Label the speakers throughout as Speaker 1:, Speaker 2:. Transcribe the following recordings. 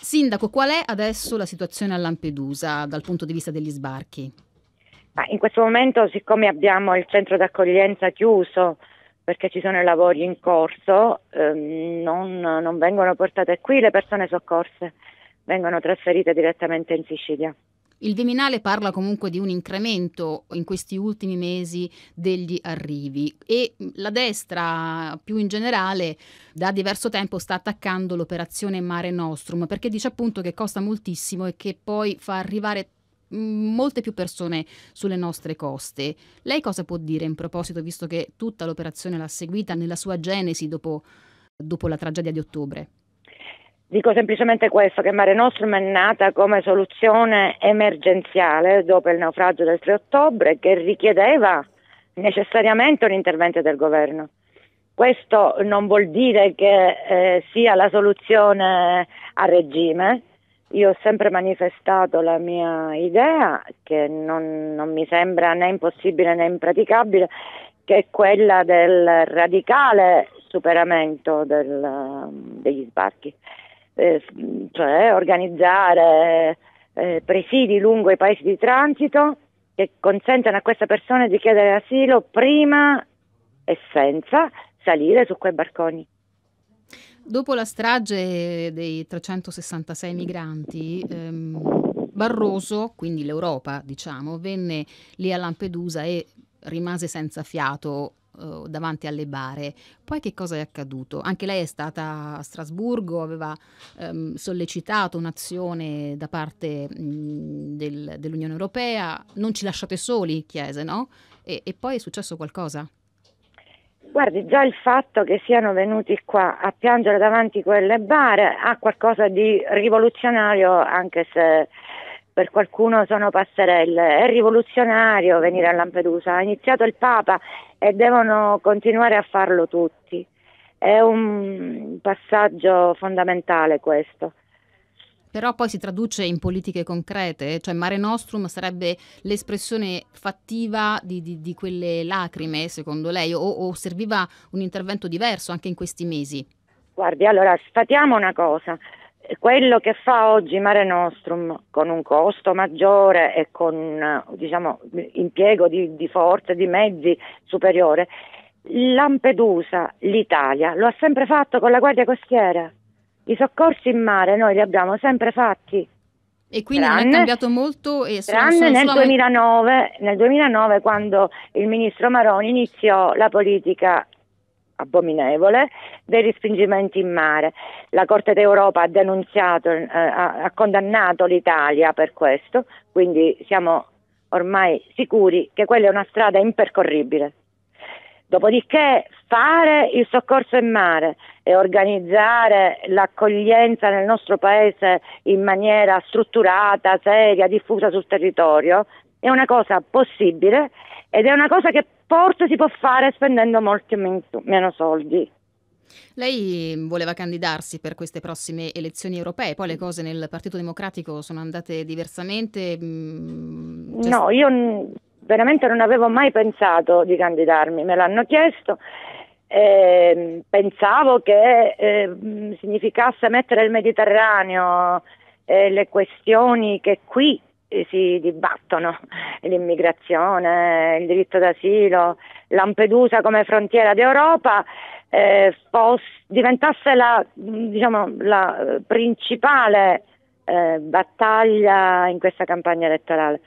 Speaker 1: Sindaco, qual è adesso la situazione a Lampedusa dal punto di vista degli sbarchi?
Speaker 2: Ma in questo momento, siccome abbiamo il centro d'accoglienza chiuso perché ci sono i lavori in corso, ehm, non, non vengono portate qui le persone soccorse, vengono trasferite direttamente in Sicilia.
Speaker 1: Il Viminale parla comunque di un incremento in questi ultimi mesi degli arrivi e la destra più in generale da diverso tempo sta attaccando l'operazione Mare Nostrum perché dice appunto che costa moltissimo e che poi fa arrivare mm, molte più persone sulle nostre coste. Lei cosa può dire in proposito, visto che tutta l'operazione l'ha seguita nella sua genesi dopo, dopo la tragedia di ottobre?
Speaker 2: Dico semplicemente questo, che Mare Nostrum è nata come soluzione emergenziale dopo il naufragio del 3 ottobre che richiedeva necessariamente un intervento del governo. Questo non vuol dire che eh, sia la soluzione a regime. Io ho sempre manifestato la mia idea, che non, non mi sembra né impossibile né impraticabile, che è quella del radicale superamento del, degli sbarchi. Eh, cioè organizzare eh, presidi lungo i paesi di transito che consentano a queste persone di chiedere asilo prima e senza salire su quei barconi.
Speaker 1: Dopo la strage dei 366 migranti, ehm, Barroso, quindi l'Europa, diciamo, venne lì a Lampedusa e rimase senza fiato eh, davanti alle bare. Poi che cosa è accaduto? Anche lei è stata a Strasburgo, aveva ehm, sollecitato un'azione da parte mh, mm, del, dell'Unione Europea, non ci lasciate soli, chiese, no? E, e poi è successo qualcosa?
Speaker 2: Guardi, già il fatto che siano venuti qua a piangere davanti quelle bare ha qualcosa di rivoluzionario, anche se per qualcuno sono passerelle, è rivoluzionario venire a Lampedusa, ha iniziato il Papa e devono continuare a farlo tutti. È un passaggio fondamentale questo.
Speaker 1: Però poi si traduce in politiche concrete, cioè Mare Nostrum sarebbe l'espressione fattiva di, di, di quelle lacrime, secondo lei, o, o serviva un intervento diverso anche in questi mesi?
Speaker 2: Guardi, allora sfatiamo una cosa quello che fa oggi Mare Nostrum con un costo maggiore e con diciamo, impiego di, di forze, di mezzi superiore, Lampedusa, l'Italia, lo ha sempre fatto con la Guardia Costiera. I soccorsi in mare noi li abbiamo sempre fatti. E quindi tranne, non è cambiato
Speaker 1: molto? E sono, tranne sono, nel, solamente... 2009,
Speaker 2: nel 2009 quando il ministro Maroni iniziò la politica abominevole dei respingimenti in mare. La Corte d'Europa ha denunziato, eh, ha condannato l'Italia per questo, quindi siamo ormai sicuri che quella è una strada impercorribile. Dopodiché fare il soccorso in mare e organizzare l'accoglienza nel nostro paese in maniera strutturata, seria, diffusa sul territorio è una cosa possibile ed è una cosa che forse si può fare spendendo molti meno soldi.
Speaker 1: Lei voleva candidarsi per queste prossime elezioni europee, poi le mm. cose nel Partito Democratico sono andate diversamente?
Speaker 2: Mm, cioè... No, io veramente non avevo mai pensato di candidarmi, me l'hanno chiesto. Eh, pensavo che ehm, significasse mettere il Mediterraneo e eh, le questioni che qui si dibattono l'immigrazione, il diritto d'asilo, Lampedusa come frontiera d'Europa eh, fosse, diventasse la, diciamo, la principale eh, battaglia in questa campagna elettorale.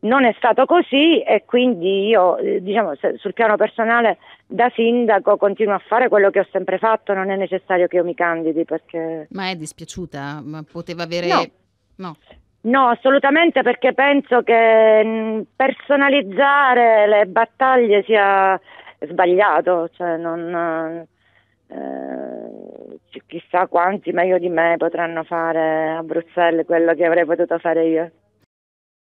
Speaker 2: Non è stato così e quindi io eh, diciamo, sul piano personale da sindaco continuo a fare quello che ho sempre fatto, non è necessario che io mi candidi perché... Ma è dispiaciuta? Ma poteva avere... No. No. No, assolutamente perché penso che mm, personalizzare le battaglie sia sbagliato, cioè non, eh, chissà quanti meglio di me potranno fare a Bruxelles quello che avrei potuto fare io.